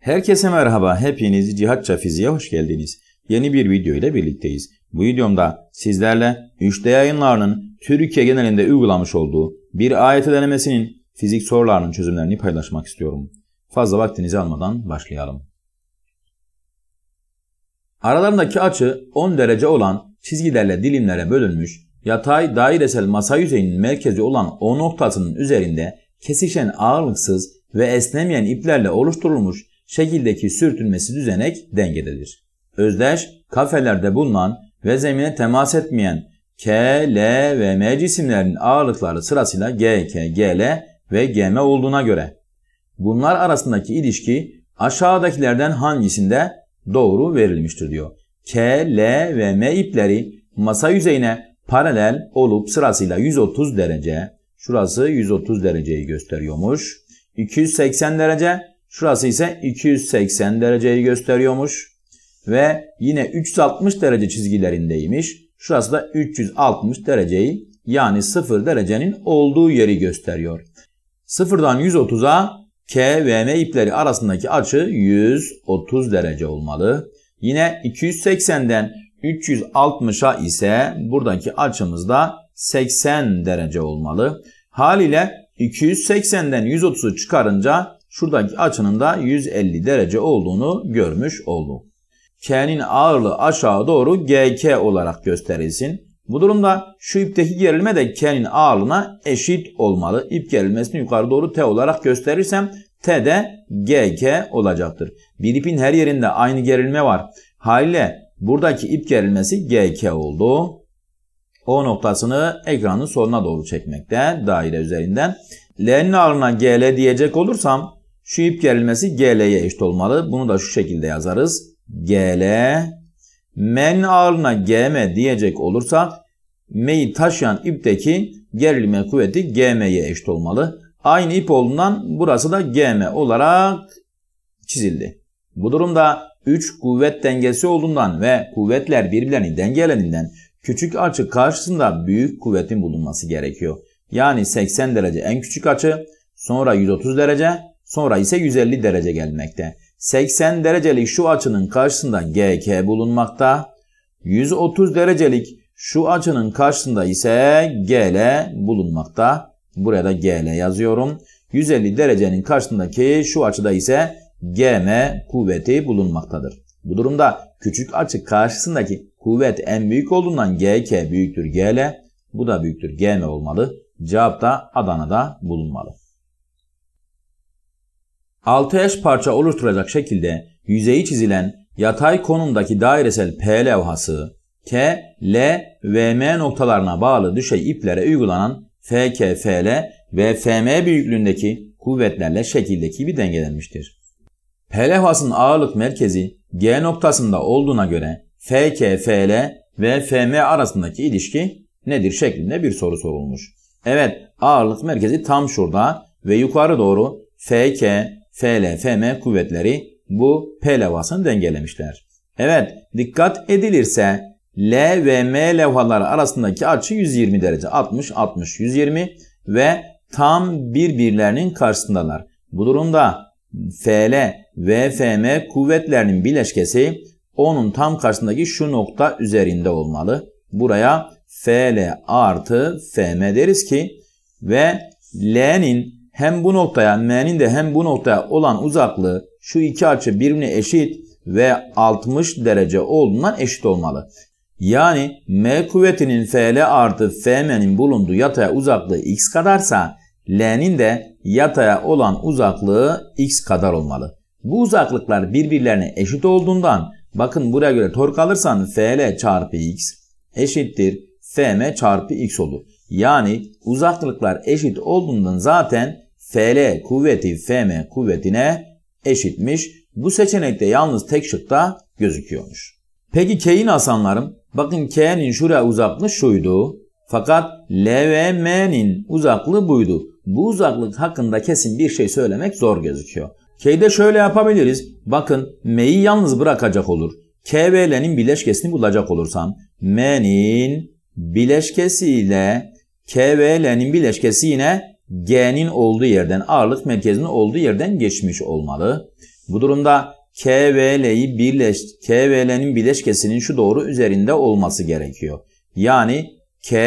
Herkese merhaba, hepiniz Cihatça Fiziğe hoş geldiniz. Yeni bir video ile birlikteyiz. Bu videomda sizlerle 3D yayınlarının Türkiye genelinde uygulamış olduğu bir AYT denemesinin fizik sorularının çözümlerini paylaşmak istiyorum. Fazla vaktinizi almadan başlayalım. Aralarındaki açı 10 derece olan çizgilerle dilimlere bölünmüş yatay dairesel masa yüzeyinin merkezi olan O noktasının üzerinde kesişen ağırlıksız ve esnemeyen iplerle oluşturulmuş şekildeki sürtünmesi düzenek dengededir. Özdeş, kafelerde bulunan ve zemine temas etmeyen K, L ve M cisimlerin ağırlıkları sırasıyla G, K, G, L ve GM olduğuna göre bunlar arasındaki ilişki aşağıdakilerden hangisinde doğru verilmiştir diyor. K, L ve M ipleri masa yüzeyine paralel olup sırasıyla 130 derece, şurası 130 dereceyi gösteriyormuş, 280 derece Şurası ise 280 dereceyi gösteriyormuş. Ve yine 360 derece çizgilerindeymiş. Şurası da 360 dereceyi yani 0 derecenin olduğu yeri gösteriyor. 0'dan 130'a K ve M ipleri arasındaki açı 130 derece olmalı. Yine 280'den 360'a ise buradaki açımızda 80 derece olmalı. Haliyle 280'den 130'u çıkarınca şuradaki açının da 150 derece olduğunu görmüş olduk. K'nin ağırlığı aşağı doğru GK olarak gösterilsin. Bu durumda şu ipteki gerilme de K'nin ağırlığına eşit olmalı. İp gerilmesini yukarı doğru T olarak gösterirsem T de GK olacaktır. Bir ipin her yerinde aynı gerilme var. Haliyle buradaki ip gerilmesi GK oldu. O noktasını ekranın soluna doğru çekmekte daire üzerinden. L'nin ağırlığına GL diyecek olursam şu ip gerilmesi GL'ye eşit olmalı. Bunu da şu şekilde yazarız. GL M'nin ağırlığına GM diyecek olursa, M'yi taşıyan ipteki gerilme kuvveti GM'ye eşit olmalı. Aynı ip olduğundan burası da GM olarak çizildi. Bu durumda 3 kuvvet dengesi olduğundan ve kuvvetler birbirlerini dengelediğinden küçük açı karşısında büyük kuvvetin bulunması gerekiyor. Yani 80 derece en küçük açı, sonra 130 derece, Sonra ise 150 derece gelmekte. 80 derecelik şu açının karşısında GK bulunmakta. 130 derecelik şu açının karşısında ise GL bulunmakta. Buraya da GL yazıyorum. 150 derecenin karşısındaki şu açıda ise GM kuvveti bulunmaktadır. Bu durumda küçük açı karşısındaki kuvvet en büyük olduğundan GK büyüktür GL. Bu da büyüktür GM olmalı. Cevap da Adana'da bulunmalı. 6 eş parça oluşturacak şekilde yüzeyi çizilen yatay konumdaki dairesel P levhası K, L ve M noktalarına bağlı düşey iplere uygulanan FK, FL ve FM büyüklüğündeki kuvvetlerle şekildeki bir dengelenmiştir. P levhasının ağırlık merkezi G noktasında olduğuna göre FK, FL ve FM arasındaki ilişki nedir şeklinde bir soru sorulmuş. Evet ağırlık merkezi tam şurada ve yukarı doğru FK, FL, FM kuvvetleri bu P levhasını dengelemişler. Evet dikkat edilirse L ve M levhaları arasındaki açı 120 derece. 60, 60, 120 ve tam birbirlerinin karşısındalar. Bu durumda FL ve FM kuvvetlerinin bileşkesi onun tam karşısındaki şu nokta üzerinde olmalı. Buraya FL artı FM deriz ki ve L'nin hem bu noktaya m'nin de hem bu noktaya olan uzaklığı şu iki açı birbirine eşit ve 60 derece olduğundan eşit olmalı. Yani m kuvvetinin fl artı fm'nin bulunduğu yataya uzaklığı x kadarsa l'nin de yataya olan uzaklığı x kadar olmalı. Bu uzaklıklar birbirlerine eşit olduğundan bakın buraya göre tork alırsan fl çarpı x eşittir fm çarpı x olur. Yani uzaklıklar eşit olduğundan zaten FL kuvveti FM kuvvetine eşitmiş. Bu seçenekte yalnız tek şıkta gözüküyormuş. Peki K'yi nasıl anlarım? Bakın K'nin şuraya uzaklığı şuydu. Fakat L ve M'nin uzaklığı buydu. Bu uzaklık hakkında kesin bir şey söylemek zor gözüküyor. K'de şöyle yapabiliriz. Bakın M'yi yalnız bırakacak olur. K ve L'nin bileşkesini bulacak olursam M'nin bileşkesiyle K ve L'nin bileşkesi yine G'nin olduğu yerden, ağırlık merkezinin olduğu yerden geçmiş olmalı. Bu durumda K ve L'yi birleş, K ve L'nin bileşkesinin şu doğru üzerinde olması gerekiyor. Yani K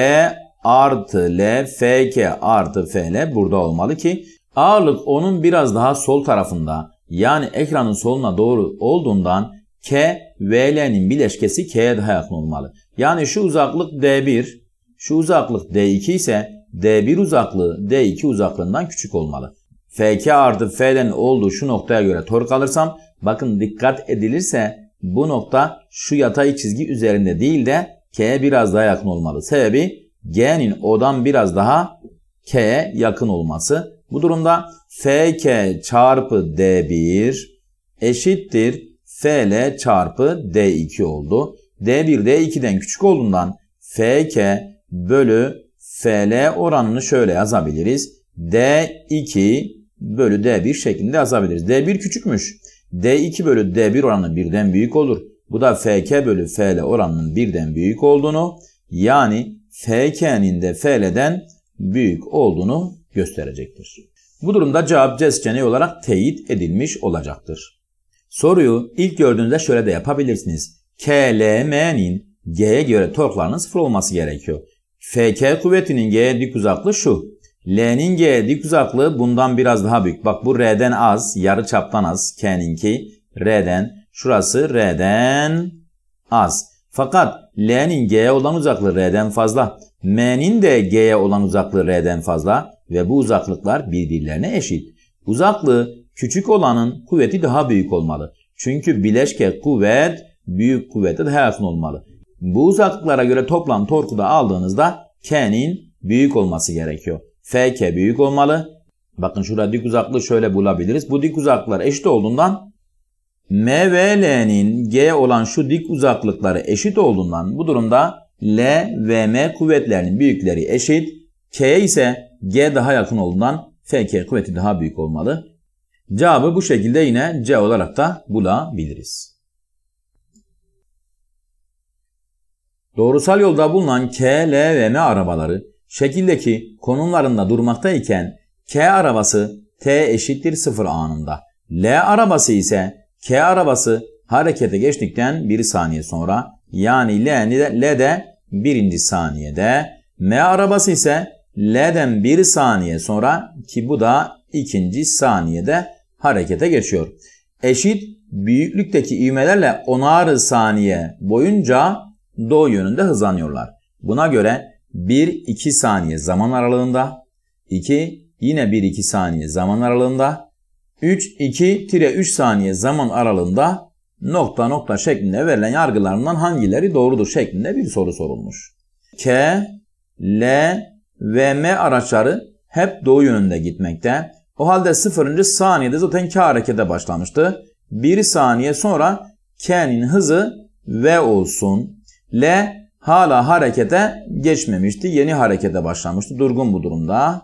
artı L, FK artı FL burada olmalı ki ağırlık onun biraz daha sol tarafında yani ekranın soluna doğru olduğundan K ve L'nin bileşkesi K'ye daha yakın olmalı. Yani şu uzaklık D1, şu uzaklık D2 ise D1 uzaklığı D2 uzaklığından küçük olmalı. FK artı F'den olduğu şu noktaya göre tork alırsam bakın dikkat edilirse bu nokta şu yatay çizgi üzerinde değil de K'ye biraz daha yakın olmalı. Sebebi G'nin O'dan biraz daha K'ye yakın olması. Bu durumda FK çarpı D1 eşittir FL çarpı D2 oldu. D1 D2'den küçük olduğundan FK bölü FL oranını şöyle yazabiliriz. D2 bölü D1 şeklinde yazabiliriz. D1 küçükmüş. D2 bölü D1 oranı birden büyük olur. Bu da FK bölü FL oranının birden büyük olduğunu yani FK'nin de FL'den büyük olduğunu gösterecektir. Bu durumda cevap C seçeneği olarak teyit edilmiş olacaktır. Soruyu ilk gördüğünüzde şöyle de yapabilirsiniz. KLM'nin G'ye göre torklarının sıfır olması gerekiyor. FK kuvvetinin G dik uzaklığı şu. L'nin G dik uzaklığı bundan biraz daha büyük. Bak bu R'den az, yarı çaptan az. K'ninki R'den, şurası R'den az. Fakat L'nin G'ye olan uzaklığı R'den fazla. M'nin de G'ye olan uzaklığı R'den fazla ve bu uzaklıklar birbirlerine eşit. Uzaklığı küçük olanın kuvveti daha büyük olmalı. Çünkü bileşke kuvvet büyük kuvvete daha yakın olmalı. Bu uzaklıklara göre toplam torku da aldığınızda K'nin büyük olması gerekiyor. FK büyük olmalı. Bakın şurada dik uzaklığı şöyle bulabiliriz. Bu dik uzaklıklar eşit olduğundan M ve L'nin G olan şu dik uzaklıkları eşit olduğundan bu durumda L ve M kuvvetlerinin büyükleri eşit. k ise G daha yakın olduğundan FK kuvveti daha büyük olmalı. Cevabı bu şekilde yine C olarak da bulabiliriz. Doğrusal yolda bulunan K, L ve M arabaları şekildeki konumlarında durmaktayken K arabası T eşittir 0 anında. L arabası ise K arabası harekete geçtikten 1 saniye sonra yani L, L de 1. saniyede M arabası ise L'den 1 saniye sonra ki bu da 2. saniyede harekete geçiyor. Eşit büyüklükteki ivmelerle onar saniye boyunca doğu yönünde hızlanıyorlar. Buna göre 1-2 saniye zaman aralığında, 2 yine 1-2 saniye zaman aralığında, 3-2-3 saniye zaman aralığında nokta nokta şeklinde verilen yargılarından hangileri doğrudur şeklinde bir soru sorulmuş. K, L ve M araçları hep doğu yönünde gitmekte. O halde 0. saniyede zaten K harekete başlamıştı. 1 saniye sonra K'nin hızı V olsun. L hala harekete geçmemişti. Yeni harekete başlamıştı. Durgun bu durumda.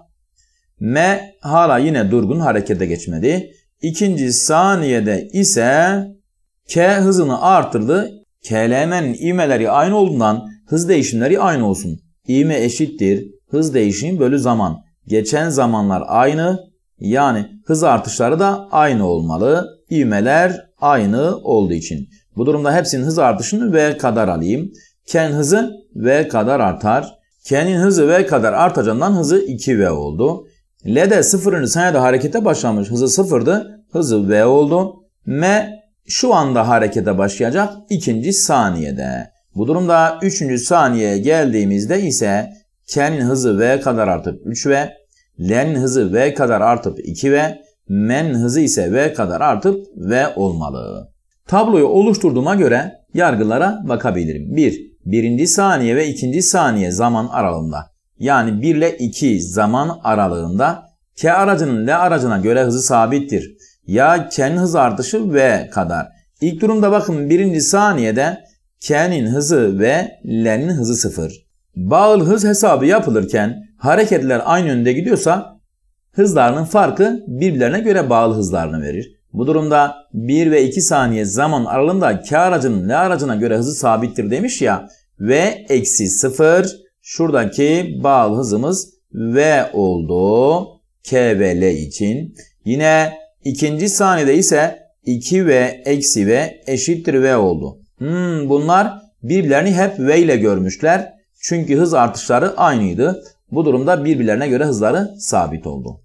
M hala yine durgun harekete geçmedi. İkinci saniyede ise K hızını artırdı. KLM'nin ivmeleri aynı olduğundan hız değişimleri aynı olsun. İvme eşittir. Hız değişimi bölü zaman. Geçen zamanlar aynı. Yani hız artışları da aynı olmalı. İvmeler aynı olduğu için. Bu durumda hepsinin hız artışını V kadar alayım. Ken hızı V kadar artar. Kenin hızı V kadar artacağından hızı 2V oldu. L de 0. saniyede harekete başlamış. Hızı sıfırdı, Hızı V oldu. M şu anda harekete başlayacak ikinci saniyede. Bu durumda üçüncü saniyeye geldiğimizde ise K'nin hızı V kadar artıp 3V, L'nin hızı V kadar artıp 2V, M'nin hızı ise V kadar artıp V olmalı. Tabloyu oluşturduğuma göre yargılara bakabilirim. 1. Bir, birinci saniye ve ikinci saniye zaman aralığında yani 1 ile 2 zaman aralığında K aracının L aracına göre hızı sabittir. Ya K'nin hız artışı V kadar. İlk durumda bakın birinci saniyede K'nin hızı ve L'nin hızı sıfır. Bağıl hız hesabı yapılırken hareketler aynı yönde gidiyorsa hızlarının farkı birbirlerine göre bağlı hızlarını verir. Bu durumda 1 ve 2 saniye zaman aralığında K aracının L aracına göre hızı sabittir demiş ya. V eksi 0 şuradaki bağlı hızımız V oldu. K ve L için. Yine ikinci saniyede ise 2 ve eksi V eşittir V oldu. Hmm, bunlar birbirlerini hep V ile görmüşler. Çünkü hız artışları aynıydı. Bu durumda birbirlerine göre hızları sabit oldu.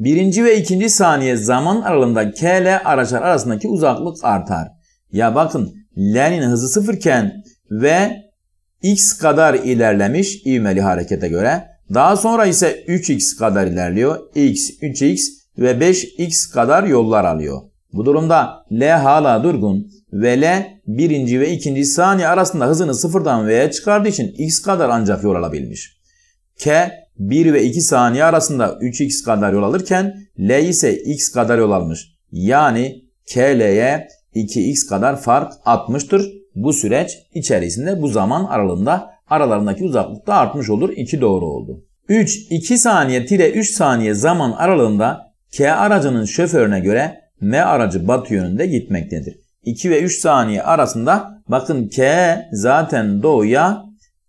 Birinci ve ikinci saniye zaman aralığında K ile araçlar arasındaki uzaklık artar. Ya bakın L'nin hızı sıfırken ve X kadar ilerlemiş ivmeli harekete göre. Daha sonra ise 3X kadar ilerliyor. X, 3X ve 5X kadar yollar alıyor. Bu durumda L hala durgun ve L birinci ve ikinci saniye arasında hızını sıfırdan V'ye çıkardığı için X kadar ancak yol alabilmiş. K 1 ve 2 saniye arasında 3x kadar yol alırken L ise x kadar yol almış. Yani KL'ye 2x kadar fark atmıştır. Bu süreç içerisinde bu zaman aralığında aralarındaki uzaklık da artmış olur. 2 doğru oldu. 3, 2 saniye tire 3 saniye zaman aralığında K aracının şoförüne göre M aracı batı yönünde gitmektedir. 2 ve 3 saniye arasında bakın K zaten doğuya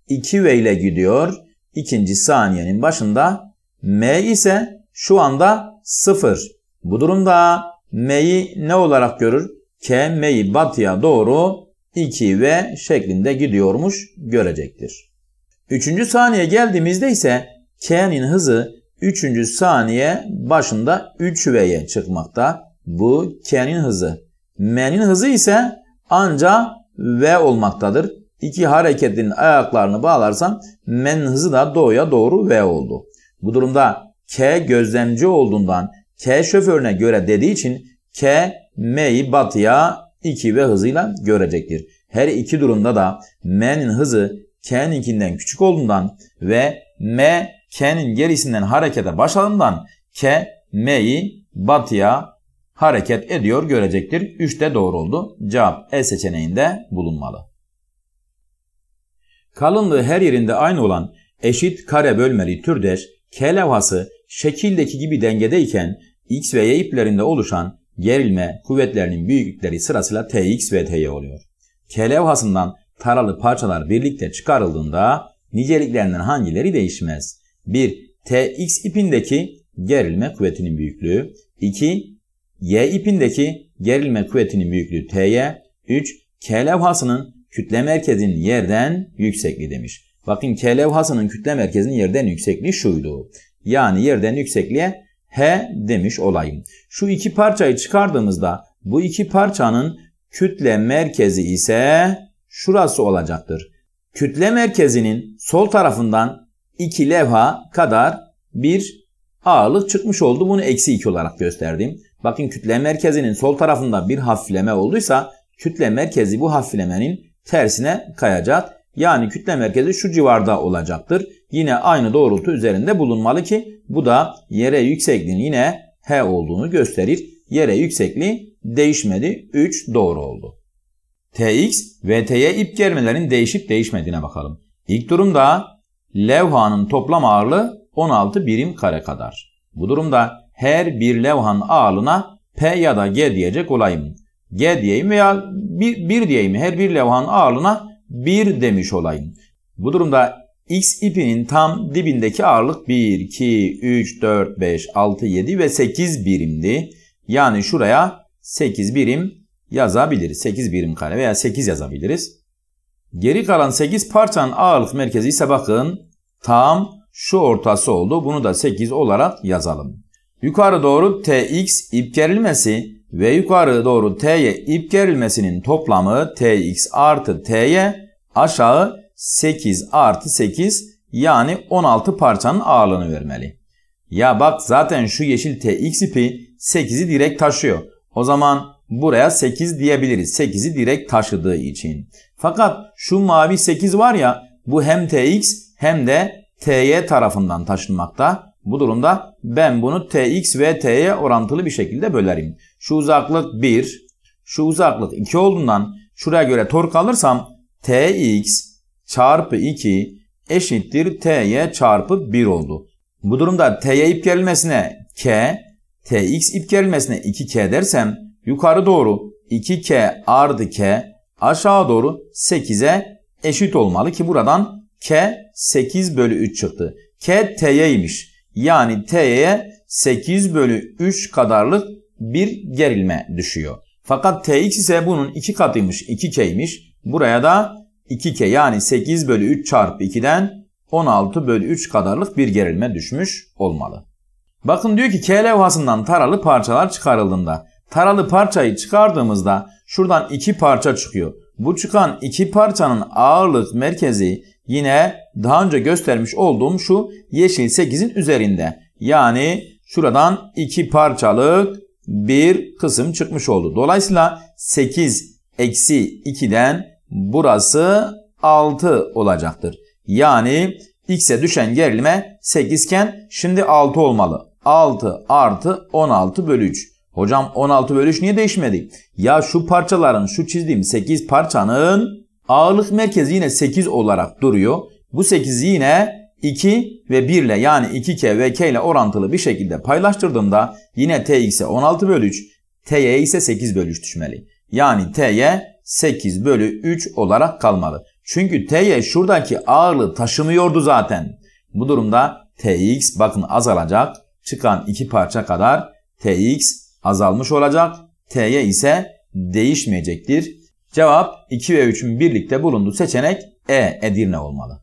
2 ve ile gidiyor ikinci saniyenin başında. M ise şu anda 0. Bu durumda M'yi ne olarak görür? K M'yi batıya doğru 2 ve şeklinde gidiyormuş görecektir. Üçüncü saniye geldiğimizde ise K'nin hızı 3. saniye başında 3 V'ye çıkmakta. Bu K'nin hızı. M'nin hızı ise anca V olmaktadır iki hareketin ayaklarını bağlarsam men hızı da doğuya doğru V oldu. Bu durumda K gözlemci olduğundan K şoförüne göre dediği için K M'yi batıya 2 ve hızıyla görecektir. Her iki durumda da M'nin hızı K'ninkinden küçük olduğundan ve M K'nin gerisinden harekete başladığından K M'yi batıya hareket ediyor görecektir. 3 de doğru oldu. Cevap E seçeneğinde bulunmalı. Kalınlığı her yerinde aynı olan eşit kare bölmeli türdeş K levhası şekildeki gibi dengedeyken X ve Y iplerinde oluşan gerilme kuvvetlerinin büyüklükleri sırasıyla Tx ve Ty oluyor. K levhasından taralı parçalar birlikte çıkarıldığında niceliklerinden hangileri değişmez? 1. Tx ipindeki gerilme kuvvetinin büyüklüğü. 2. Y ipindeki gerilme kuvvetinin büyüklüğü Ty. 3. K levhasının Kütle merkezin yerden yüksekliği demiş. Bakın K levhasının kütle merkezinin yerden yüksekliği şuydu. Yani yerden yüksekliğe H demiş olayım. Şu iki parçayı çıkardığımızda bu iki parçanın kütle merkezi ise şurası olacaktır. Kütle merkezinin sol tarafından iki levha kadar bir ağırlık çıkmış oldu. Bunu eksi 2 olarak gösterdim. Bakın kütle merkezinin sol tarafında bir hafifleme olduysa kütle merkezi bu hafiflemenin tersine kayacak. Yani kütle merkezi şu civarda olacaktır. Yine aynı doğrultu üzerinde bulunmalı ki bu da yere yüksekliğin yine H olduğunu gösterir. Yere yüksekliği değişmedi. 3 doğru oldu. TX ve T'ye ip germelerin değişip değişmediğine bakalım. İlk durumda levhanın toplam ağırlığı 16 birim kare kadar. Bu durumda her bir levhanın ağırlığına P ya da G diyecek olayım. G diyeyim veya bir, bir diyeyim. Her bir levhanın ağırlığına 1 demiş olayım. Bu durumda X ipinin tam dibindeki ağırlık 1, 2, 3, 4, 5, 6, 7 ve 8 birimdi. Yani şuraya 8 birim yazabiliriz. 8 birim kare veya 8 yazabiliriz. Geri kalan 8 parçanın ağırlık merkezi ise bakın tam şu ortası oldu. Bunu da 8 olarak yazalım. Yukarı doğru Tx ip gerilmesi ve yukarı doğru t'ye ip gerilmesinin toplamı tx artı t'ye aşağı 8 artı 8 yani 16 parçanın ağırlığını vermeli. Ya bak zaten şu yeşil tx ipi 8'i direkt taşıyor. O zaman buraya 8 diyebiliriz. 8'i direkt taşıdığı için. Fakat şu mavi 8 var ya bu hem tx hem de ty tarafından taşınmakta. Bu durumda ben bunu tx ve t'ye orantılı bir şekilde bölerim. Şu uzaklık 1, şu uzaklık 2 olduğundan şuraya göre tork alırsam tx çarpı 2 eşittir t'ye çarpı 1 oldu. Bu durumda t'ye ip gelmesine k, tx ip gelmesine 2k dersem yukarı doğru 2k artı k aşağı doğru 8'e eşit olmalı ki buradan k 8 bölü 3 çıktı. k t'yeymiş. Yani T'ye 8 bölü 3 kadarlık bir gerilme düşüyor. Fakat Tx ise bunun 2 katıymış 2K'ymiş. Buraya da 2K yani 8 bölü 3 çarpı 2'den 16 bölü 3 kadarlık bir gerilme düşmüş olmalı. Bakın diyor ki K levhasından taralı parçalar çıkarıldığında taralı parçayı çıkardığımızda şuradan iki parça çıkıyor. Bu çıkan iki parçanın ağırlık merkezi Yine daha önce göstermiş olduğum şu yeşil 8'in üzerinde. Yani şuradan iki parçalık bir kısım çıkmış oldu. Dolayısıyla 8 eksi 2'den burası 6 olacaktır. Yani x'e düşen gerilme 8 iken şimdi 6 olmalı. 6 artı 16 bölü 3. Hocam 16 bölü 3 niye değişmedi? Ya şu parçaların şu çizdiğim 8 parçanın Ağırlık merkezi yine 8 olarak duruyor. Bu 8'i yine 2 ve 1 ile yani 2K ve K ile orantılı bir şekilde paylaştırdığımda yine TX'e 16 bölü 3, TY ise 8 bölü 3 düşmeli. Yani TY 8 bölü 3 olarak kalmalı. Çünkü TY şuradaki ağırlığı taşımıyordu zaten. Bu durumda TX bakın azalacak. Çıkan iki parça kadar TX azalmış olacak. TY ise değişmeyecektir. Cevap 2 ve 3'ün birlikte bulunduğu seçenek E Edirne olmalı.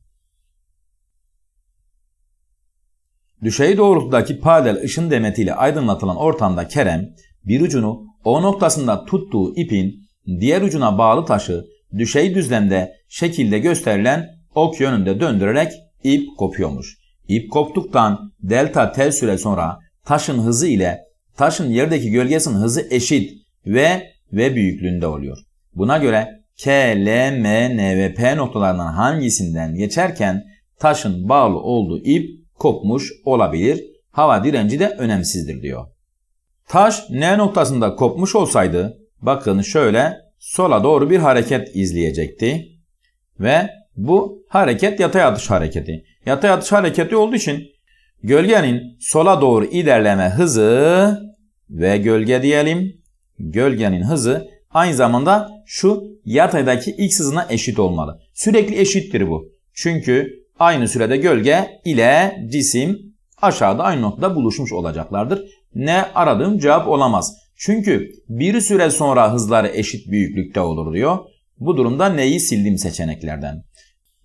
Düşey doğrultudaki padel ışın demetiyle aydınlatılan ortamda Kerem bir ucunu O noktasında tuttuğu ipin diğer ucuna bağlı taşı düşey düzlemde şekilde gösterilen ok yönünde döndürerek ip kopuyormuş. İp koptuktan delta t süre sonra taşın hızı ile taşın yerdeki gölgesinin hızı eşit ve ve büyüklüğünde oluyor. Buna göre K, L, M, N ve P noktalarından hangisinden geçerken taşın bağlı olduğu ip kopmuş olabilir. Hava direnci de önemsizdir diyor. Taş N noktasında kopmuş olsaydı bakın şöyle sola doğru bir hareket izleyecekti. Ve bu hareket yatay atış hareketi. Yatay atış hareketi olduğu için gölgenin sola doğru ilerleme hızı ve gölge diyelim. Gölgenin hızı aynı zamanda şu yataydaki x hızına eşit olmalı. Sürekli eşittir bu. Çünkü aynı sürede gölge ile cisim aşağıda aynı noktada buluşmuş olacaklardır. Ne aradığım cevap olamaz. Çünkü bir süre sonra hızları eşit büyüklükte olur diyor. Bu durumda neyi sildim seçeneklerden?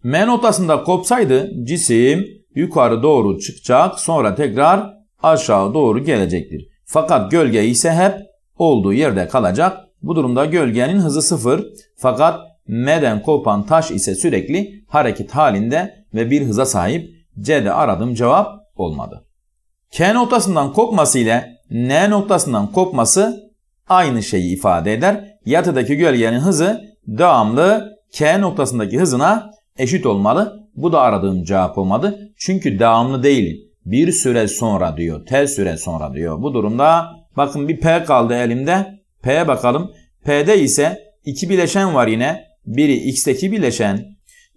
M noktasında kopsaydı cisim yukarı doğru çıkacak sonra tekrar aşağı doğru gelecektir. Fakat gölge ise hep olduğu yerde kalacak bu durumda gölgenin hızı sıfır fakat M'den kopan taş ise sürekli hareket halinde ve bir hıza sahip. C'de aradığım cevap olmadı. K noktasından kopması ile N noktasından kopması aynı şeyi ifade eder. Yatıdaki gölgenin hızı devamlı K noktasındaki hızına eşit olmalı. Bu da aradığım cevap olmadı. Çünkü devamlı değil. Bir süre sonra diyor. T süre sonra diyor. Bu durumda bakın bir P kaldı elimde. P'ye bakalım. P'de ise iki bileşen var yine. Biri X'teki bileşen.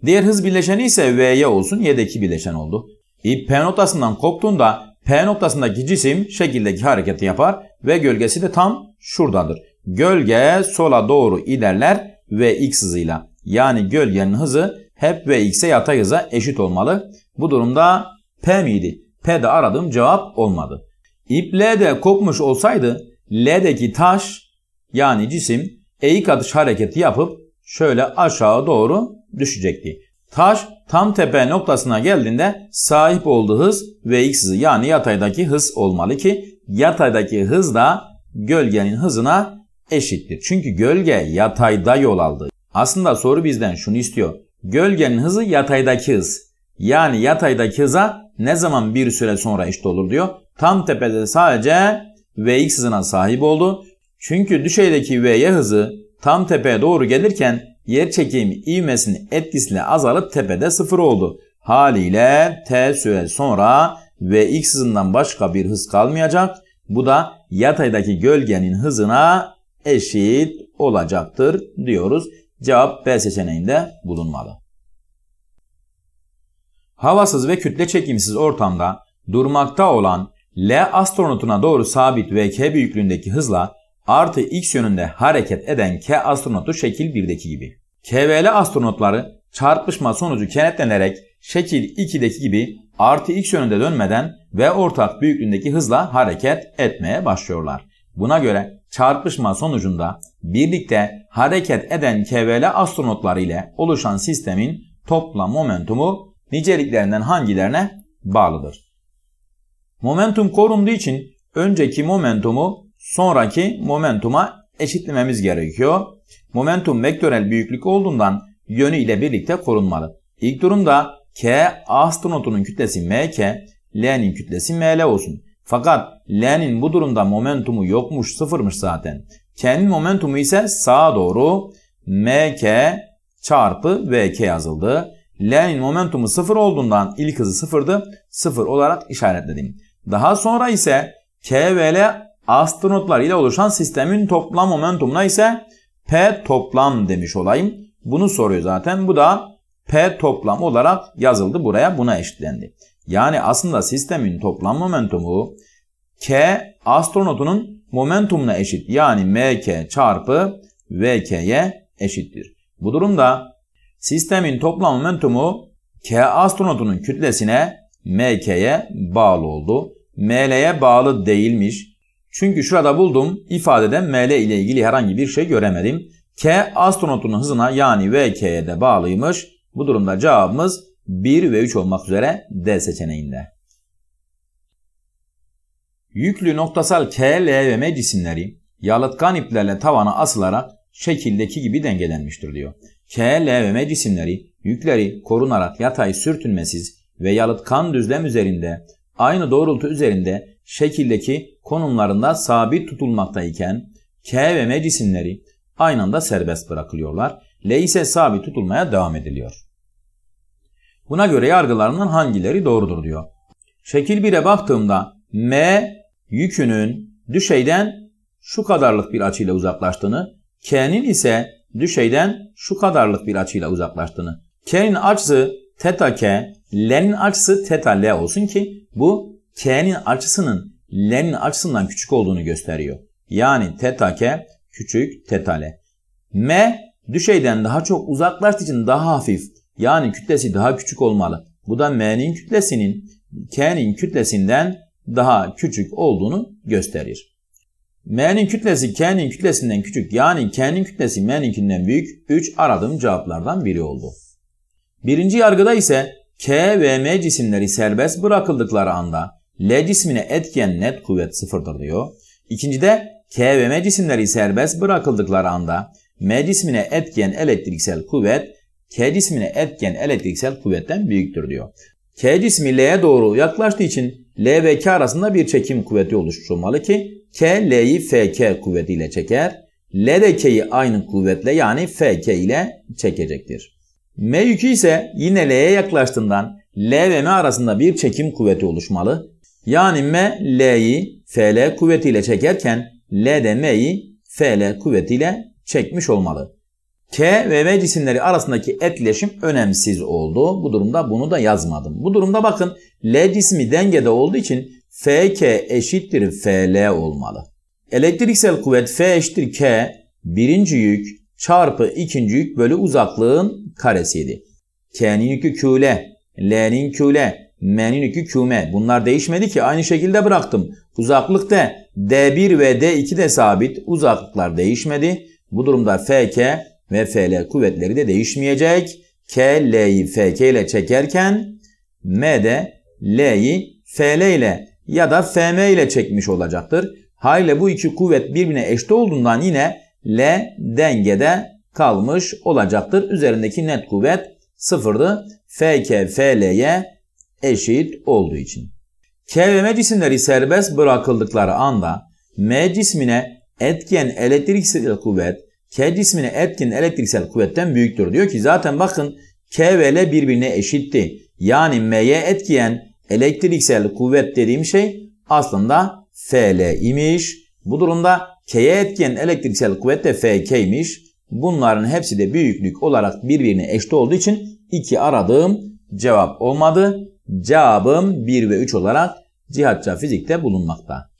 Diğer hız bileşeni ise V'ye olsun. Y'deki bileşen oldu. İp P noktasından koptuğunda P noktasındaki cisim şekildeki hareketi yapar ve gölgesi de tam şuradadır. Gölge sola doğru ilerler ve x hızıyla. Yani gölgenin hızı hep ve yatay hıza eşit olmalı. Bu durumda P miydi? P de aradığım cevap olmadı. İp L'de kopmuş olsaydı L'deki taş yani cisim eğik atış hareketi yapıp şöyle aşağı doğru düşecekti. Taş tam tepe noktasına geldiğinde sahip olduğu hız Vx hızı yani yataydaki hız olmalı ki yataydaki hız da gölgenin hızına eşittir. Çünkü gölge yatayda yol aldı. Aslında soru bizden şunu istiyor. Gölgenin hızı yataydaki hız. Yani yataydaki hıza ne zaman bir süre sonra eşit olur diyor. Tam tepede sadece Vx hızına sahip oldu. Çünkü düşeydeki V'ye hızı tam tepeye doğru gelirken yer çekimi ivmesinin etkisiyle azalıp tepede sıfır oldu. Haliyle T süre sonra Vx hızından başka bir hız kalmayacak. Bu da yataydaki gölgenin hızına eşit olacaktır diyoruz. Cevap B seçeneğinde bulunmalı. Havasız ve kütle çekimsiz ortamda durmakta olan L astronotuna doğru sabit VK büyüklüğündeki hızla artı x yönünde hareket eden K astronotu şekil 1'deki gibi. KVL astronotları çarpışma sonucu kenetlenerek şekil 2'deki gibi artı x yönünde dönmeden ve ortak büyüklüğündeki hızla hareket etmeye başlıyorlar. Buna göre çarpışma sonucunda birlikte hareket eden KVL astronotları ile oluşan sistemin toplam momentumu niceliklerinden hangilerine bağlıdır? Momentum korunduğu için önceki momentumu sonraki momentuma eşitlememiz gerekiyor. Momentum vektörel büyüklük olduğundan yönü ile birlikte korunmalı. İlk durumda K astronotunun kütlesi MK, L'nin kütlesi ML olsun. Fakat L'nin bu durumda momentumu yokmuş sıfırmış zaten. K'nin momentumu ise sağa doğru MK çarpı VK yazıldı. L'nin momentumu sıfır olduğundan ilk hızı sıfırdı. Sıfır olarak işaretledim. Daha sonra ise K ve L astronotlar ile oluşan sistemin toplam momentumuna ise P toplam demiş olayım. Bunu soruyor zaten. Bu da P toplam olarak yazıldı. Buraya buna eşitlendi. Yani aslında sistemin toplam momentumu K astronotunun momentumuna eşit. Yani MK çarpı VK'ye eşittir. Bu durumda sistemin toplam momentumu K astronotunun kütlesine MK'ye bağlı oldu. ML'ye bağlı değilmiş. Çünkü şurada buldum ifadede ML ile ilgili herhangi bir şey göremedim. K astronotun hızına yani VK'ye de bağlıymış. Bu durumda cevabımız 1 ve 3 olmak üzere D seçeneğinde. Yüklü noktasal K, L ve M cisimleri yalıtkan iplerle tavana asılarak şekildeki gibi dengelenmiştir diyor. K, L ve M cisimleri yükleri korunarak yatay sürtünmesiz ve yalıtkan düzlem üzerinde aynı doğrultu üzerinde şekildeki konumlarında sabit tutulmaktayken K ve M cisimleri aynı anda serbest bırakılıyorlar. L ise sabit tutulmaya devam ediliyor. Buna göre yargılarının hangileri doğrudur diyor. Şekil 1'e baktığımda M yükünün düşeyden şu kadarlık bir açıyla uzaklaştığını, K'nin ise düşeyden şu kadarlık bir açıyla uzaklaştığını. K'nin açısı teta K, L'nin açısı teta L olsun ki bu k'nin açısının l'nin açısından küçük olduğunu gösteriyor. Yani teta k küçük tetale. M düşeyden daha çok uzaklaştığı için daha hafif yani kütlesi daha küçük olmalı. Bu da m'nin kütlesinin k'nin kütlesinden daha küçük olduğunu gösterir. M'nin kütlesi K'nin kütlesinden küçük yani K'nin kütlesi M'ninkinden büyük 3 aradığım cevaplardan biri oldu. Birinci yargıda ise K ve M cisimleri serbest bırakıldıkları anda L cismine etkiyen net kuvvet sıfırdır diyor. İkincide K ve M cisimleri serbest bırakıldıkları anda M cismine etkiyen elektriksel kuvvet K cismine etkiyen elektriksel kuvvetten büyüktür diyor. K cismi L'ye doğru yaklaştığı için L ve K arasında bir çekim kuvveti oluşturulmalı ki K L'yi FK kuvvetiyle çeker. L de K'yi aynı kuvvetle yani FK ile çekecektir. M yükü ise yine L'ye yaklaştığından L ve M arasında bir çekim kuvveti oluşmalı yani M L'yi FL kuvvetiyle çekerken L de M'yi FL kuvvetiyle çekmiş olmalı. K ve V cisimleri arasındaki etkileşim önemsiz oldu. Bu durumda bunu da yazmadım. Bu durumda bakın L cismi dengede olduğu için FK eşittir FL olmalı. Elektriksel kuvvet F eşittir K birinci yük çarpı ikinci yük bölü uzaklığın karesiydi. K'nin yükü QL, L'nin QL, Meninükü küme. Bunlar değişmedi ki aynı şekilde bıraktım. Uzaklık da D1 ve D2 de sabit. Uzaklıklar değişmedi. Bu durumda FK ve FL kuvvetleri de değişmeyecek. K, L'yi FK ile çekerken M de L'yi FL ile ya da FM ile çekmiş olacaktır. Hayli bu iki kuvvet birbirine eşit olduğundan yine L dengede kalmış olacaktır. Üzerindeki net kuvvet sıfırdı. FK, FL'ye eşit olduğu için. K ve M cisimleri serbest bırakıldıkları anda M cismine etken elektriksel kuvvet K cismine etkin elektriksel kuvvetten büyüktür. Diyor ki zaten bakın K ve L birbirine eşitti. Yani M'ye etkiyen elektriksel kuvvet dediğim şey aslında FL imiş. Bu durumda K'ye etkiyen elektriksel kuvvet de imiş Bunların hepsi de büyüklük olarak birbirine eşit olduğu için iki aradığım cevap olmadı. Cevabım 1 ve 3 olarak cihatça fizikte bulunmakta.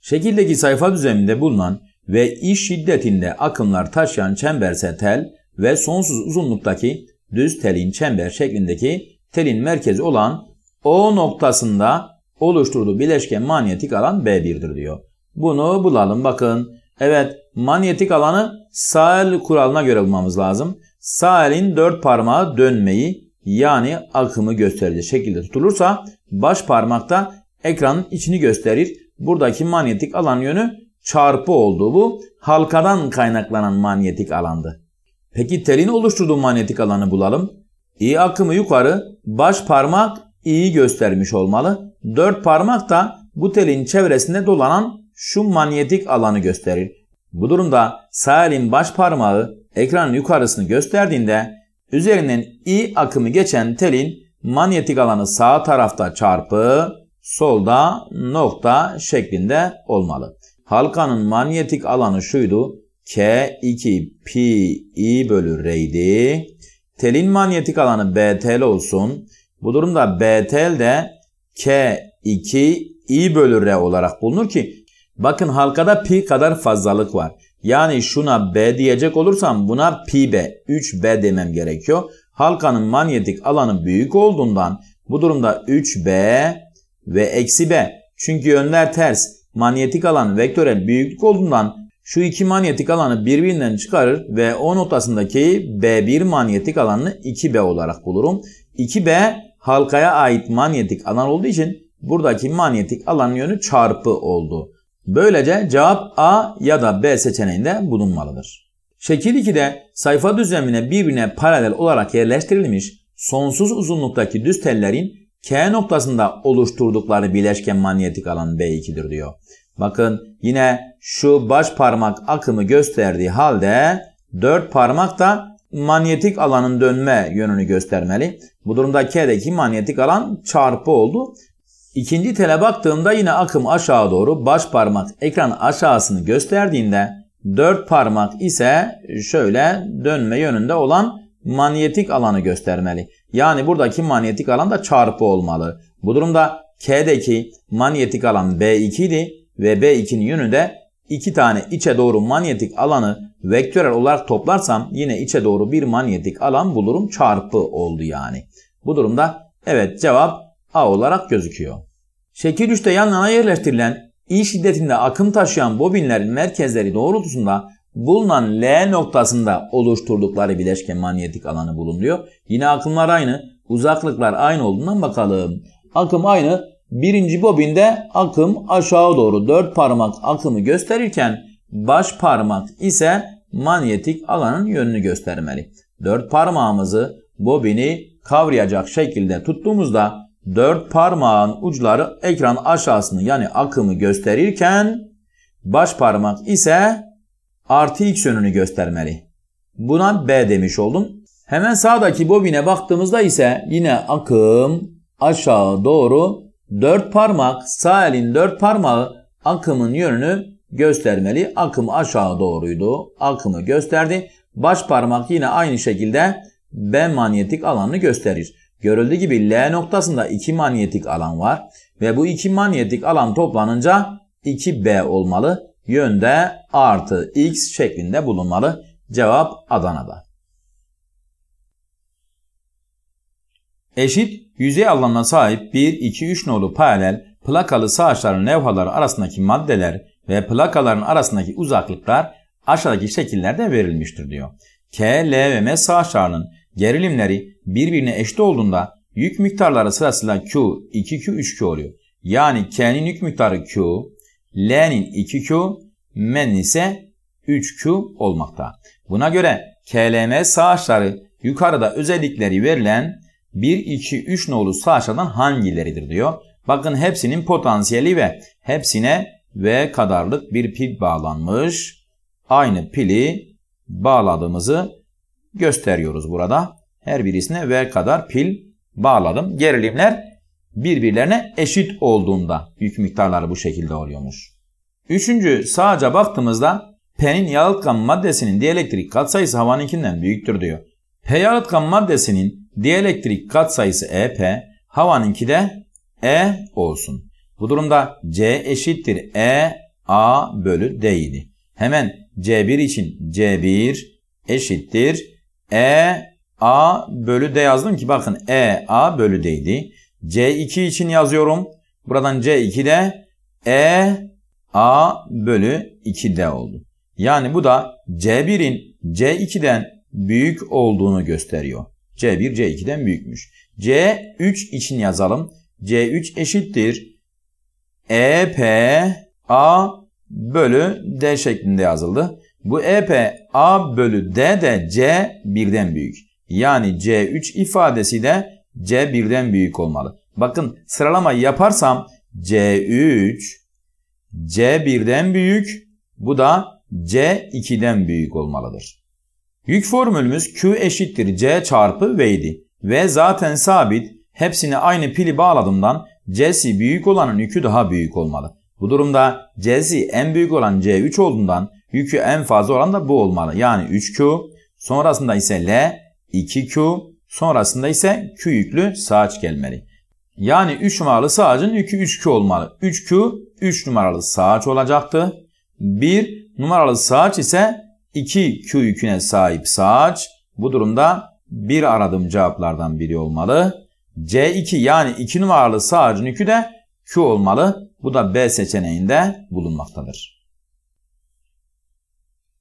Şekildeki sayfa düzeninde bulunan ve iş şiddetinde akımlar taşıyan çemberse tel ve sonsuz uzunluktaki düz telin çember şeklindeki telin merkezi olan O noktasında oluşturduğu bileşken manyetik alan B1'dir diyor. Bunu bulalım bakın. Evet manyetik alanı sağ el kuralına göre bulmamız lazım. Sağ elin dört parmağı dönmeyi yani akımı gösterici şekilde tutulursa baş parmakta ekranın içini gösterir. Buradaki manyetik alan yönü çarpı olduğu bu halkadan kaynaklanan manyetik alandı. Peki telin oluşturduğu manyetik alanı bulalım. İ akımı yukarı, baş parmak İ'yi göstermiş olmalı. Dört parmak da bu telin çevresinde dolanan şu manyetik alanı gösterir. Bu durumda sağ baş parmağı ekranın yukarısını gösterdiğinde üzerinden i akımı geçen telin manyetik alanı sağ tarafta çarpı solda nokta şeklinde olmalı. Halkanın manyetik alanı şuydu. K2 pi i bölü r idi. Telin manyetik alanı BTL olsun. Bu durumda BTL de K2 i bölü r olarak bulunur ki Bakın halkada pi kadar fazlalık var. Yani şuna B diyecek olursam buna pi B, 3B demem gerekiyor. Halkanın manyetik alanı büyük olduğundan bu durumda 3B ve eksi B. Çünkü yönler ters. Manyetik alan vektörel büyüklük olduğundan şu iki manyetik alanı birbirinden çıkarır ve O noktasındaki B1 manyetik alanını 2B olarak bulurum. 2B halkaya ait manyetik alan olduğu için buradaki manyetik alan yönü çarpı oldu. Böylece cevap A ya da B seçeneğinde bulunmalıdır. Şekil 2'de sayfa düzlemine birbirine paralel olarak yerleştirilmiş sonsuz uzunluktaki düz tellerin K noktasında oluşturdukları bileşken manyetik alan B2'dir diyor. Bakın yine şu baş parmak akımı gösterdiği halde dört parmak da manyetik alanın dönme yönünü göstermeli. Bu durumda K'deki manyetik alan çarpı oldu. İkinci tele baktığımda yine akım aşağı doğru baş parmak ekran aşağısını gösterdiğinde dört parmak ise şöyle dönme yönünde olan manyetik alanı göstermeli. Yani buradaki manyetik alan da çarpı olmalı. Bu durumda K'deki manyetik alan B2 idi ve B2'nin yönü de iki tane içe doğru manyetik alanı vektörel olarak toplarsam yine içe doğru bir manyetik alan bulurum. Çarpı oldu yani. Bu durumda evet cevap A olarak gözüküyor. Şekil 3'te yan yana yerleştirilen i şiddetinde akım taşıyan bobinlerin merkezleri doğrultusunda bulunan L noktasında oluşturdukları bileşken manyetik alanı bulunuyor. Yine akımlar aynı, uzaklıklar aynı olduğundan bakalım. Akım aynı. Birinci bobinde akım aşağı doğru 4 parmak akımı gösterirken baş parmak ise manyetik alanın yönünü göstermeli. 4 parmağımızı bobini kavrayacak şekilde tuttuğumuzda Dört parmağın uçları ekran aşağısını yani akımı gösterirken baş parmak ise artı x yönünü göstermeli. Buna B demiş oldum. Hemen sağdaki bobine baktığımızda ise yine akım aşağı doğru dört parmak sağ elin dört parmağı akımın yönünü göstermeli. Akım aşağı doğruydu. Akımı gösterdi. Baş parmak yine aynı şekilde B manyetik alanını gösterir. Görüldüğü gibi L noktasında iki manyetik alan var ve bu iki manyetik alan toplanınca 2B olmalı. Yönde artı X şeklinde bulunmalı. Cevap Adana'da. Eşit yüzey alanına sahip 1, 2, 3 nolu paralel plakalı sağaçların levhaları arasındaki maddeler ve plakaların arasındaki uzaklıklar aşağıdaki şekillerde verilmiştir diyor. K, L ve M sağaçlarının Gerilimleri birbirine eşit olduğunda yük miktarları sırasıyla Q, 2Q, 3Q oluyor. Yani K'nin yük miktarı Q, L'nin 2Q, M'nin ise 3Q olmakta. Buna göre KLM sağaçları yukarıda özellikleri verilen 1, 2, 3 nolu sağaçlardan hangileridir diyor. Bakın hepsinin potansiyeli ve hepsine V kadarlık bir pil bağlanmış. Aynı pili bağladığımızı gösteriyoruz burada. Her birisine V kadar pil bağladım. Gerilimler birbirlerine eşit olduğunda yük miktarları bu şekilde oluyormuş. Üçüncü sağaca baktığımızda P'nin yalıtkan maddesinin dielektrik katsayısı havanınkinden büyüktür diyor. P yalıtkan maddesinin dielektrik katsayısı EP, havanınki de E olsun. Bu durumda C eşittir E A bölü D idi. Hemen C1 için C1 eşittir e A bölü D yazdım ki bakın E A bölü D'ydi. C2 için yazıyorum. Buradan c de E A bölü 2D oldu. Yani bu da C1'in C2'den büyük olduğunu gösteriyor. C1 C2'den büyükmüş. C3 için yazalım. C3 eşittir. E p A bölü D şeklinde yazıldı. Bu EP A bölü D de C birden büyük. Yani C3 ifadesi de C birden büyük olmalı. Bakın sıralama yaparsam C3, C birden büyük, bu da C2'den büyük olmalıdır. Yük formülümüz Q eşittir C çarpı V idi. V zaten sabit, hepsini aynı pili bağladığımdan C'si büyük olanın yükü daha büyük olmalı. Bu durumda C'si en büyük olan C3 olduğundan Yükü en fazla olan da bu olmalı. Yani 3Q, sonrasında ise L, 2Q, sonrasında ise Q yüklü sağaç gelmeli. Yani 3 numaralı sağacın yükü 3Q olmalı. 3Q 3 numaralı sağaç olacaktı. 1 numaralı sağaç ise 2Q yüküne sahip sağaç. Bu durumda bir aradığım cevaplardan biri olmalı. C2 yani 2 numaralı sağacın yükü de Q olmalı. Bu da B seçeneğinde bulunmaktadır.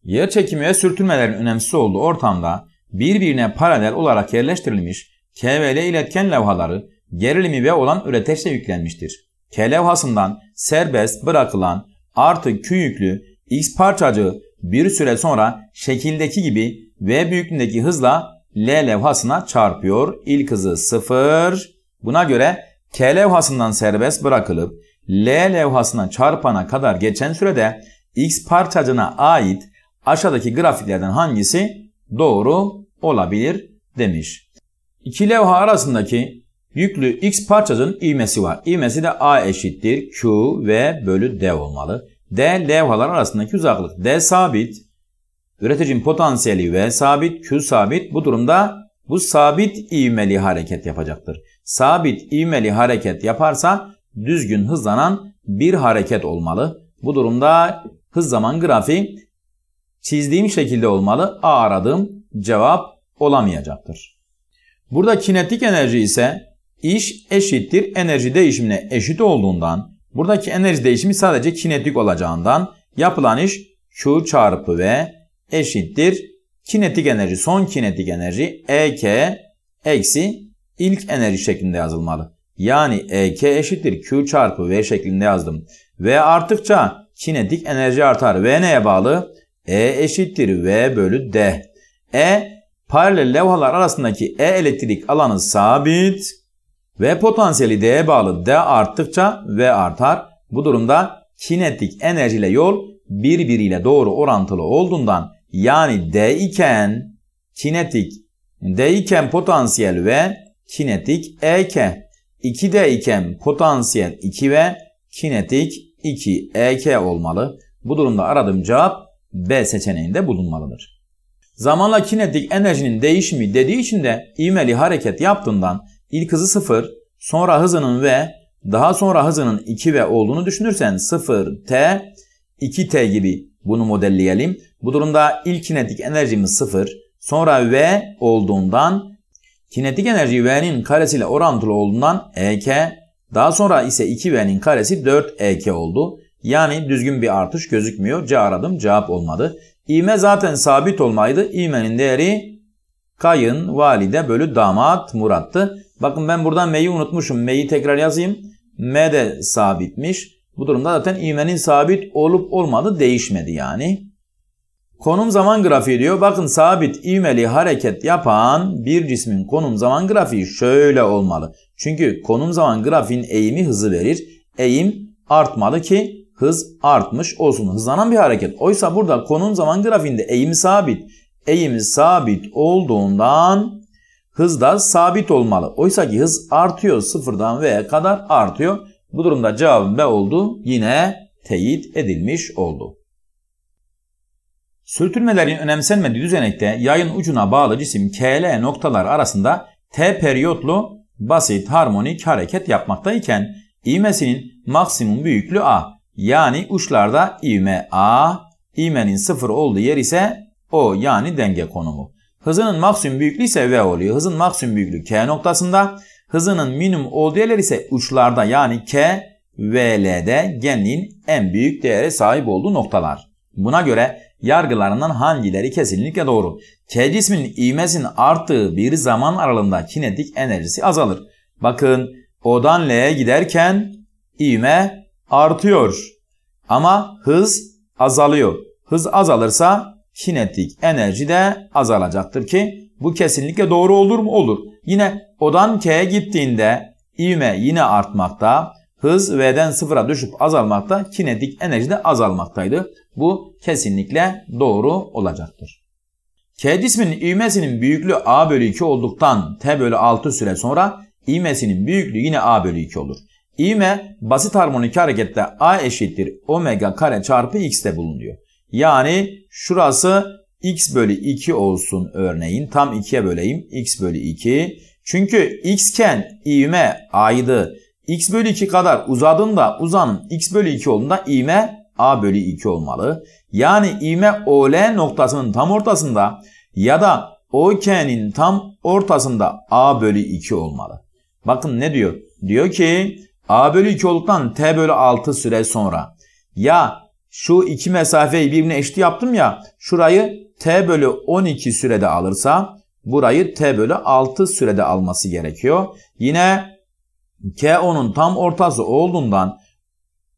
Yer çekimi ve sürtünmelerin önemsiz olduğu ortamda birbirine paralel olarak yerleştirilmiş KVL iletken levhaları gerilimi ve olan üreteçle yüklenmiştir. K levhasından serbest bırakılan artı Q yüklü X parçacığı bir süre sonra şekildeki gibi V büyüklüğündeki hızla L levhasına çarpıyor. İlk hızı 0. Buna göre K levhasından serbest bırakılıp L levhasına çarpana kadar geçen sürede X parçacığına ait Aşağıdaki grafiklerden hangisi doğru olabilir demiş. İki levha arasındaki yüklü x parçacığın ivmesi var. İvmesi de a eşittir q ve bölü d olmalı. d levhalar arasındaki uzaklık. d sabit. Üreticinin potansiyeli v sabit, q sabit. Bu durumda bu sabit ivmeli hareket yapacaktır. Sabit ivmeli hareket yaparsa düzgün hızlanan bir hareket olmalı. Bu durumda hız zaman grafiği çizdiğim şekilde olmalı. A aradığım cevap olamayacaktır. Burada kinetik enerji ise iş eşittir enerji değişimine eşit olduğundan buradaki enerji değişimi sadece kinetik olacağından yapılan iş Q çarpı V eşittir kinetik enerji son kinetik enerji EK eksi ilk enerji şeklinde yazılmalı. Yani EK eşittir Q çarpı V şeklinde yazdım. V arttıkça kinetik enerji artar. V neye bağlı? E eşittir V bölü D. E paralel levhalar arasındaki E elektrik alanı sabit V potansiyeli D'ye bağlı. D arttıkça V artar. Bu durumda kinetik enerjiyle yol birbiriyle doğru orantılı olduğundan yani D iken kinetik D iken potansiyel ve kinetik E iken 2D iken potansiyel 2 ve kinetik 2 EK olmalı. Bu durumda aradığım cevap B seçeneğinde bulunmalıdır. Zamanla kinetik enerjinin değişimi dediği için de ivmeli hareket yaptığından ilk hızı 0, sonra hızının V, daha sonra hızının 2V olduğunu düşünürsen 0T, 2T gibi bunu modelleyelim. Bu durumda ilk kinetik enerjimiz 0, sonra V olduğundan kinetik enerji V'nin karesiyle orantılı olduğundan EK, daha sonra ise 2V'nin karesi 4EK oldu. Yani düzgün bir artış gözükmüyor. C aradım cevap olmadı. İme zaten sabit olmaydı. İmenin değeri kayın, valide bölü damat Murat'tı. Bakın ben buradan M'yi unutmuşum. M'yi tekrar yazayım. M de sabitmiş. Bu durumda zaten imenin sabit olup olmadı değişmedi yani. Konum zaman grafiği diyor. Bakın sabit ivmeli hareket yapan bir cismin konum zaman grafiği şöyle olmalı. Çünkü konum zaman grafiğin eğimi hızı verir. Eğim artmalı ki hız artmış olsun. Hızlanan bir hareket. Oysa burada konum zaman grafiğinde eğimi sabit. Eğimi sabit olduğundan hız da sabit olmalı. Oysa ki hız artıyor sıfırdan V'ye kadar artıyor. Bu durumda cevabın B oldu. Yine teyit edilmiş oldu. Sürtünmelerin önemsenmediği düzenekte yayın ucuna bağlı cisim KL noktalar arasında T periyotlu basit harmonik hareket yapmaktayken ivmesinin maksimum büyüklüğü A. Yani uçlarda ivme A, ivmenin sıfır olduğu yer ise O yani denge konumu. Hızının maksimum büyüklüğü ise V oluyor. Hızın maksimum büyüklüğü K noktasında. Hızının minimum olduğu yerler ise uçlarda yani K, VL'de genliğin en büyük değere sahip olduğu noktalar. Buna göre yargılarından hangileri kesinlikle doğru? K cisminin ivmesinin arttığı bir zaman aralığında kinetik enerjisi azalır. Bakın O'dan L'ye giderken ivme artıyor ama hız azalıyor. Hız azalırsa kinetik enerji de azalacaktır ki bu kesinlikle doğru olur mu? Olur. Yine O'dan K'ye gittiğinde ivme yine artmakta. Hız V'den sıfıra düşüp azalmakta. Kinetik enerji de azalmaktaydı. Bu kesinlikle doğru olacaktır. K cisminin ivmesinin büyüklüğü A bölü 2 olduktan T bölü 6 süre sonra ivmesinin büyüklüğü yine A bölü 2 olur. İğme basit harmonik harekette A eşittir omega kare çarpı x'te bulunuyor. Yani şurası x bölü 2 olsun örneğin. Tam 2'ye böleyim. x bölü 2. Çünkü x xken ivme a'ydı. x bölü 2 kadar uzadığında uzanım x bölü 2 olduğunda ivme a bölü 2 olmalı. Yani ivme OL noktasının tam ortasında ya da OK'nin tam ortasında a bölü 2 olmalı. Bakın ne diyor? Diyor ki A bölü 2 olduktan T bölü 6 süre sonra. Ya şu iki mesafeyi birbirine eşit yaptım ya. Şurayı T bölü 12 sürede alırsa burayı T bölü 6 sürede alması gerekiyor. Yine K10'un tam ortası olduğundan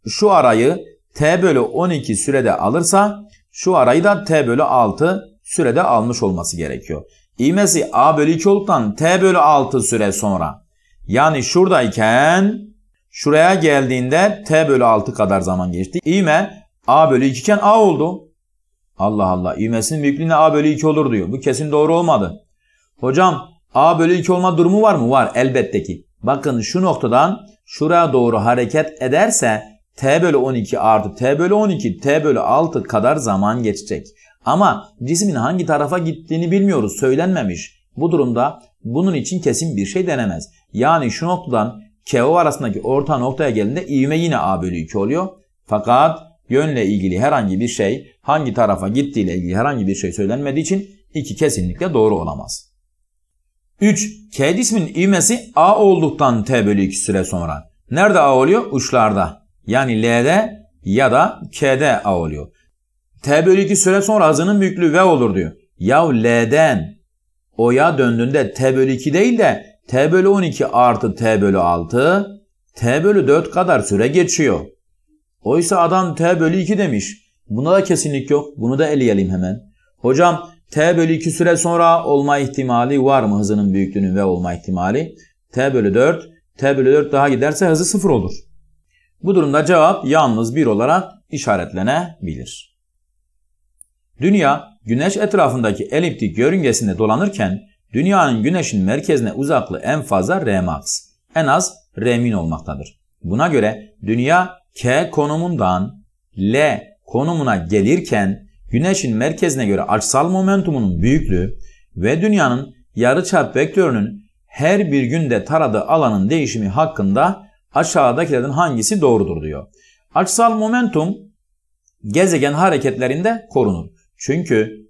şu arayı T bölü 12 sürede alırsa şu arayı da T bölü 6 sürede almış olması gerekiyor. İğmesi A bölü 2 olduktan T bölü 6 süre sonra. Yani şuradayken Şuraya geldiğinde t bölü 6 kadar zaman geçti. İme a bölü 2 iken a oldu. Allah Allah ivmesinin büyüklüğüne a bölü 2 olur diyor. Bu kesin doğru olmadı. Hocam a bölü 2 olma durumu var mı? Var elbette ki. Bakın şu noktadan şuraya doğru hareket ederse t bölü 12 artı t bölü 12 t bölü 6 kadar zaman geçecek. Ama cismin hangi tarafa gittiğini bilmiyoruz söylenmemiş. Bu durumda bunun için kesin bir şey denemez. Yani şu noktadan KO arasındaki orta noktaya gelince, ivme yine A bölü 2 oluyor. Fakat yönle ilgili herhangi bir şey, hangi tarafa gittiğiyle ilgili herhangi bir şey söylenmediği için 2 kesinlikle doğru olamaz. 3. K cismin ivmesi A olduktan T bölü 2 süre sonra. Nerede A oluyor? Uçlarda. Yani L'de ya da K'de A oluyor. T bölü 2 süre sonra hızının büyüklüğü V olur diyor. Ya L'den O'ya döndüğünde T bölü 2 değil de t bölü 12 artı t bölü 6 t bölü 4 kadar süre geçiyor. Oysa adam t bölü 2 demiş. Buna da kesinlik yok. Bunu da eleyelim hemen. Hocam t bölü 2 süre sonra olma ihtimali var mı hızının büyüklüğünün ve olma ihtimali? t bölü 4. t bölü 4 daha giderse hızı 0 olur. Bu durumda cevap yalnız 1 olarak işaretlenebilir. Dünya güneş etrafındaki eliptik yörüngesinde dolanırken Dünyanın güneşin merkezine uzaklığı en fazla R max, en az R min olmaktadır. Buna göre dünya K konumundan L konumuna gelirken güneşin merkezine göre açsal momentumunun büyüklüğü ve dünyanın yarıçap vektörünün her bir günde taradığı alanın değişimi hakkında aşağıdakilerden hangisi doğrudur diyor. Açsal momentum gezegen hareketlerinde korunur. Çünkü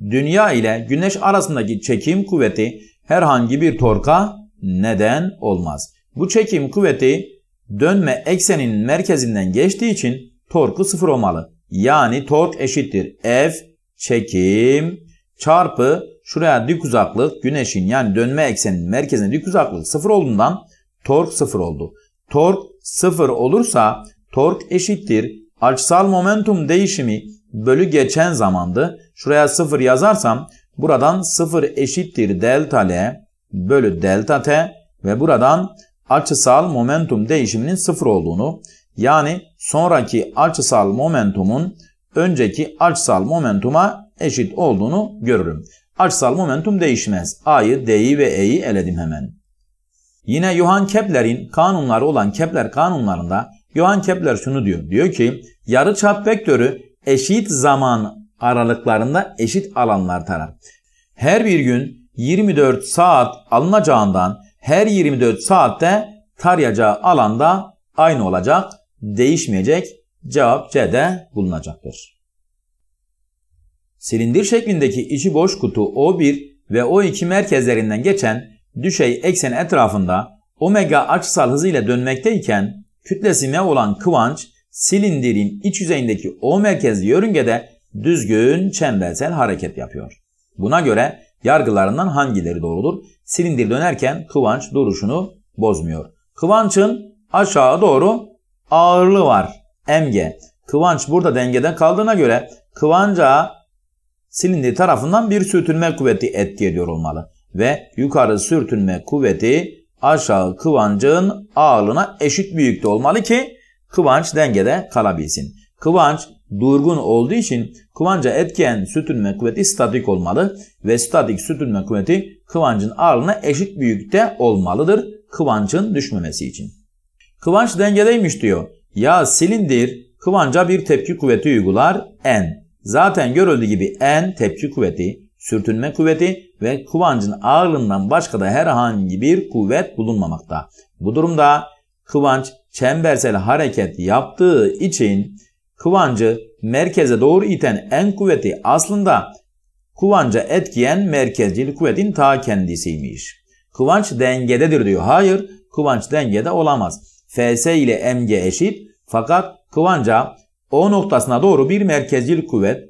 Dünya ile güneş arasındaki çekim kuvveti herhangi bir torka neden olmaz. Bu çekim kuvveti dönme eksenin merkezinden geçtiği için torku sıfır olmalı. Yani tork eşittir. F çekim çarpı şuraya dik uzaklık güneşin yani dönme eksenin merkezine dik uzaklık sıfır olduğundan tork sıfır oldu. Tork sıfır olursa tork eşittir. Açısal momentum değişimi bölü geçen zamandı. Şuraya 0 yazarsam buradan 0 eşittir delta L bölü delta T ve buradan açısal momentum değişiminin 0 olduğunu yani sonraki açısal momentumun önceki açısal momentuma eşit olduğunu görürüm. Açısal momentum değişmez. A'yı, D'yi ve E'yi eledim hemen. Yine Johann Kepler'in kanunları olan Kepler kanunlarında Johann Kepler şunu diyor. Diyor ki yarı çap vektörü eşit zaman aralıklarında eşit alanlar tarar. Her bir gün 24 saat alınacağından her 24 saatte tarayacağı alanda aynı olacak, değişmeyecek cevap C'de bulunacaktır. Silindir şeklindeki içi boş kutu O1 ve O2 merkezlerinden geçen düşey eksen etrafında omega açısal hızıyla dönmekteyken kütlesi M olan kıvanç silindirin iç yüzeyindeki O merkezli yörüngede düzgün çembersel hareket yapıyor. Buna göre yargılarından hangileri doğrudur? Silindir dönerken kıvanç duruşunu bozmuyor. Kıvanç'ın aşağı doğru ağırlığı var. Mg. Kıvanç burada dengede kaldığına göre kıvanca silindir tarafından bir sürtünme kuvveti etki ediyor olmalı. Ve yukarı sürtünme kuvveti aşağı kıvancın ağırlığına eşit büyükte olmalı ki kıvanç dengede kalabilsin. Kıvanç durgun olduğu için kıvanca etken sürtünme kuvveti statik olmalı ve statik sürtünme kuvveti kıvancın ağırlığına eşit büyüklükte olmalıdır kıvancın düşmemesi için. Kıvanç dengedeymiş diyor. Ya silindir kıvanca bir tepki kuvveti uygular N. Zaten görüldüğü gibi N tepki kuvveti, sürtünme kuvveti ve kıvancın ağırlığından başka da herhangi bir kuvvet bulunmamakta. Bu durumda kıvanç çembersel hareket yaptığı için kıvancı merkeze doğru iten en kuvveti aslında kıvanca etkiyen merkezcil kuvvetin ta kendisiymiş. Kıvanç dengededir diyor. Hayır, kıvanç dengede olamaz. Fs ile mg eşit fakat kıvanca o noktasına doğru bir merkezcil kuvvet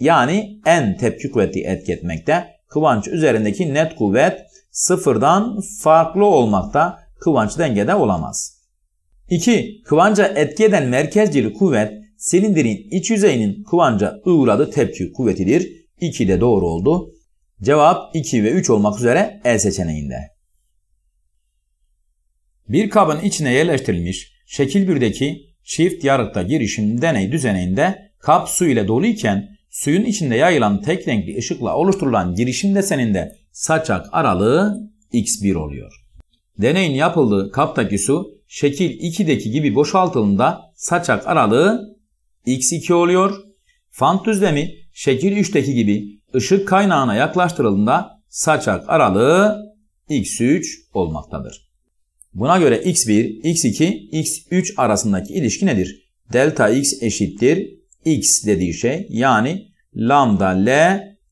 yani en tepki kuvveti etketmekte. Kıvanç üzerindeki net kuvvet sıfırdan farklı olmakta. Kıvanç dengede olamaz. 2. Kıvanca etki eden merkezcili kuvvet silindirin iç yüzeyinin kıvanca uyguladığı tepki kuvvetidir. 2 de doğru oldu. Cevap 2 ve 3 olmak üzere E seçeneğinde. Bir kabın içine yerleştirilmiş şekil 1'deki çift yarıkta girişim deney düzeninde kap su ile dolu iken suyun içinde yayılan tek renkli ışıkla oluşturulan girişim deseninde saçak aralığı x1 oluyor. Deneyin yapıldığı kaptaki su şekil 2'deki gibi boşaltılında saçak aralığı x2 oluyor. Fant düzlemi şekil 3'teki gibi ışık kaynağına yaklaştırıldığında saçak aralığı x3 olmaktadır. Buna göre x1, x2, x3 arasındaki ilişki nedir? Delta x eşittir x dediği şey yani lambda l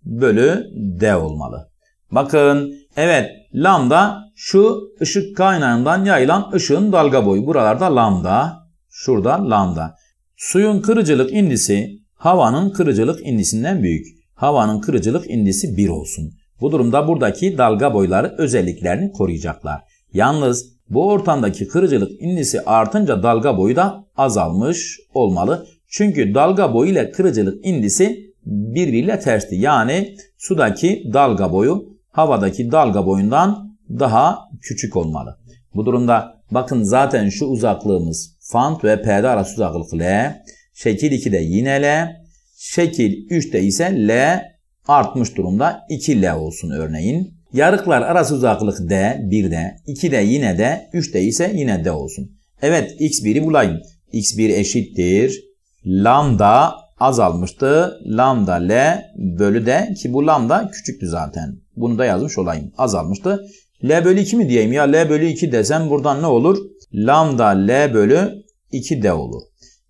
bölü d olmalı. Bakın evet lambda şu ışık kaynağından yayılan ışığın dalga boyu. Buralarda lambda, şurada lambda. Suyun kırıcılık indisi havanın kırıcılık indisinden büyük. Havanın kırıcılık indisi 1 olsun. Bu durumda buradaki dalga boyları özelliklerini koruyacaklar. Yalnız bu ortamdaki kırıcılık indisi artınca dalga boyu da azalmış olmalı. Çünkü dalga boyu ile kırıcılık indisi birbiriyle tersti. Yani sudaki dalga boyu havadaki dalga boyundan daha küçük olmalı. Bu durumda bakın zaten şu uzaklığımız fant ve Pd arası uzaklık L. Şekil 2'de yine L. Şekil 3'te ise L artmış durumda 2L olsun örneğin. Yarıklar arası uzaklık D 1'de, 2'de yine de, 3'te ise yine D olsun. Evet x1'i bulayım. x1 eşittir. Lambda azalmıştı. Lambda L bölü D ki bu lambda küçüktü zaten. Bunu da yazmış olayım. Azalmıştı. L bölü 2 mi diyeyim ya? L bölü 2 desem buradan ne olur? Lambda L bölü 2D olur.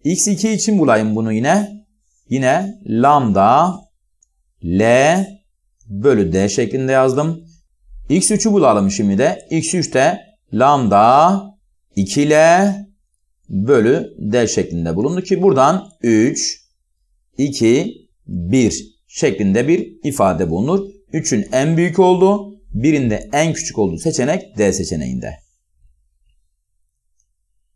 X2 için bulayım bunu yine. Yine lambda L bölü D şeklinde yazdım. X3'ü bulalım şimdi de. X3'te lambda 2L bölü D şeklinde bulundu ki buradan 3, 2, 1 şeklinde bir ifade bulunur. 3'ün en büyük olduğu, birinde en küçük olduğu seçenek D seçeneğinde.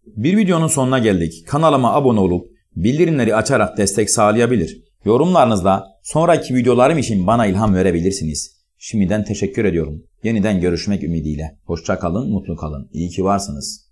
Bir videonun sonuna geldik. Kanalıma abone olup bildirimleri açarak destek sağlayabilir. Yorumlarınızla sonraki videolarım için bana ilham verebilirsiniz. Şimdiden teşekkür ediyorum. Yeniden görüşmek ümidiyle. Hoşçakalın, mutlu kalın. İyi ki varsınız.